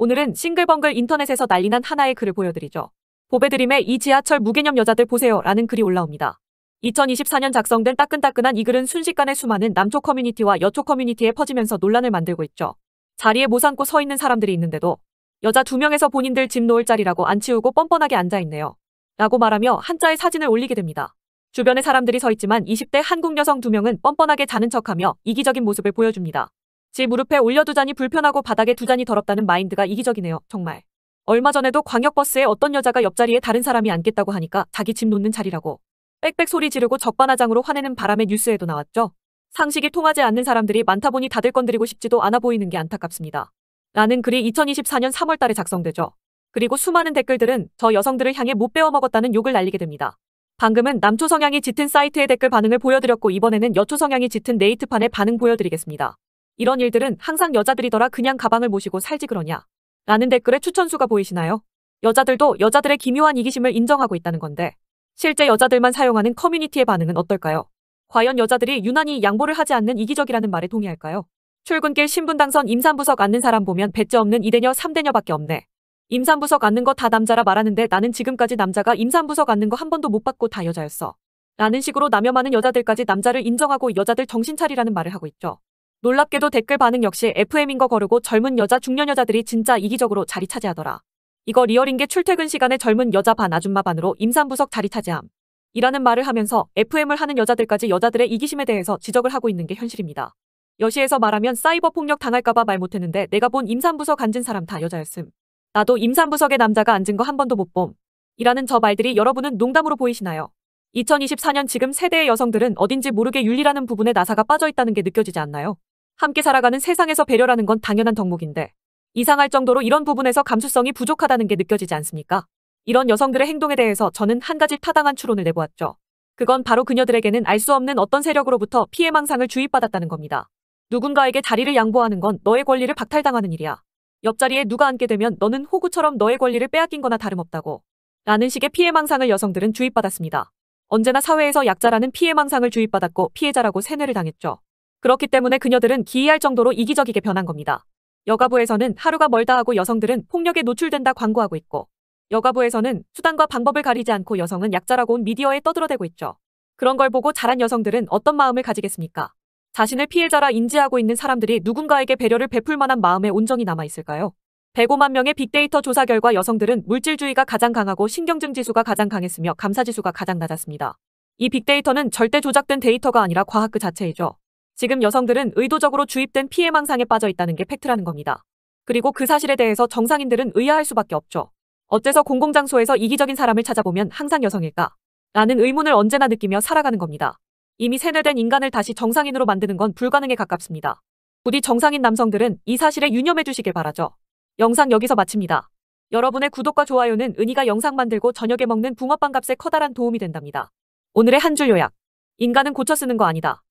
오늘은 싱글벙글 인터넷에서 난리난 하나의 글을 보여드리죠. 보배드림의 이 지하철 무개념 여자들 보세요 라는 글이 올라옵니다. 2024년 작성된 따끈따끈한 이 글은 순식간에 수많은 남초 커뮤니티와 여초 커뮤니티에 퍼지면서 논란을 만들고 있죠. 자리에 모산고 서 있는 사람들이 있는데도 여자 두 명에서 본인들 집 놓을 자리라고 안 치우고 뻔뻔하게 앉아있네요. 라고 말하며 한자의 사진을 올리게 됩니다. 주변에 사람들이 서 있지만 20대 한국 여성 두 명은 뻔뻔하게 자는 척하며 이기적인 모습을 보여줍니다. 지 무릎에 올려두자니 불편하고 바닥에 두자니 더럽다는 마인드가 이기적이네요. 정말. 얼마 전에도 광역버스에 어떤 여자가 옆자리에 다른 사람이 앉겠다고 하니까 자기 집 놓는 자리라고 빽빽 소리 지르고 적반하장으로 화내는 바람에 뉴스에도 나왔죠. 상식이 통하지 않는 사람들이 많다 보니 다들 건드리고 싶지도 않아 보이는 게 안타깝습니다. 라는 글이 2024년 3월 달에 작성되죠. 그리고 수많은 댓글들은 저 여성들을 향해 못 배워 먹었다는 욕을 날리게 됩니다. 방금은 남초 성향이 짙은 사이트의 댓글 반응을 보여드렸고 이번에는 여초 성향이 짙은 네이트판의 반응 보여드리겠습니다. 이런 일들은 항상 여자들이더라 그냥 가방을 모시고 살지 그러냐. 라는 댓글에 추천수가 보이시나요? 여자들도 여자들의 기묘한 이기심을 인정하고 있다는 건데 실제 여자들만 사용하는 커뮤니티의 반응은 어떨까요? 과연 여자들이 유난히 양보를 하지 않는 이기적이라는 말에 동의할까요? 출근길 신분 당선 임산부석 앉는 사람 보면 배째 없는 이대녀 3대녀밖에 없네. 임산부석 앉는 거 다 남자라 말하는데 나는 지금까지 남자가 임산부석 앉는 거 한 번도 못받고다 여자였어. 라는 식으로 남여 많은 여자들까지 남자를 인정하고 여자들 정신 차리라는 말을 하고 있죠. 놀랍게도 댓글 반응 역시 FM인 거 거르고 젊은 여자 중년 여자들이 진짜 이기적으로 자리 차지하더라. 이거 리얼인 게 출퇴근 시간에 젊은 여자 반 아줌마 반으로 임산부석 자리 차지함. 이라는 말을 하면서 FM을 하는 여자들까지 여자들의 이기심에 대해서 지적을 하고 있는 게 현실입니다. 여시에서 말하면 사이버 폭력 당할까봐 말 못했는데 내가 본 임산부석 앉은 사람 다 여자였음. 나도 임산부석에 남자가 앉은 거 한 번도 못 봄. 이라는 저 말들이 여러분은 농담으로 보이시나요? 2024년 지금 세대의 여성들은 어딘지 모르게 윤리라는 부분에 나사가 빠져 있다는 게 느껴지지 않나요? 함께 살아가는 세상에서 배려라는 건 당연한 덕목인데 이상할 정도로 이런 부분에서 감수성이 부족하다는 게 느껴지지 않습니까? 이런 여성들의 행동에 대해서 저는 한 가지 타당한 추론을 내보았죠. 그건 바로 그녀들에게는 알 수 없는 어떤 세력으로부터 피해망상을 주입받았다는 겁니다. 누군가에게 자리를 양보하는 건 너의 권리를 박탈당하는 일이야. 옆자리에 누가 앉게 되면 너는 호구처럼 너의 권리를 빼앗긴 거나 다름없다고. 라는 식의 피해망상을 여성들은 주입받았습니다. 언제나 사회에서 약자라는 피해망상을 주입받았고 피해자라고 세뇌를 당했죠. 그렇기 때문에 그녀들은 기이할 정도로 이기적이게 변한 겁니다. 여가부에서는 하루가 멀다 하고 여성들은 폭력에 노출된다 광고하고 있고 여가부에서는 수단과 방법을 가리지 않고 여성은 약자라고 온 미디어에 떠들어대고 있죠. 그런 걸 보고 자란 여성들은 어떤 마음을 가지겠습니까? 자신을 피해자라 인지하고 있는 사람들이 누군가에게 배려를 베풀 만한 마음의 온정이 남아있을까요? 105만 명의 빅데이터 조사 결과 여성들은 물질주의가 가장 강하고 신경증 지수가 가장 강했으며 감사지수가 가장 낮았습니다. 이 빅데이터는 절대 조작된 데이터가 아니라 과학 그 자체이죠. 지금 여성들은 의도적으로 주입된 피해망상에 빠져 있다는 게 팩트라는 겁니다. 그리고 그 사실에 대해서 정상인들은 의아할 수밖에 없죠. 어째서 공공장소에서 이기적인 사람을 찾아보면 항상 여성일까? 라는 의문을 언제나 느끼며 살아가는 겁니다. 이미 세뇌된 인간을 다시 정상인으로 만드는 건 불가능에 가깝습니다. 부디 정상인 남성들은 이 사실에 유념해 주시길 바라죠. 영상 여기서 마칩니다. 여러분의 구독과 좋아요는 은희가 영상 만들고 저녁에 먹는 붕어빵 값에 커다란 도움이 된답니다. 오늘의 한 줄 요약. 인간은 고쳐 쓰는 거 아니다.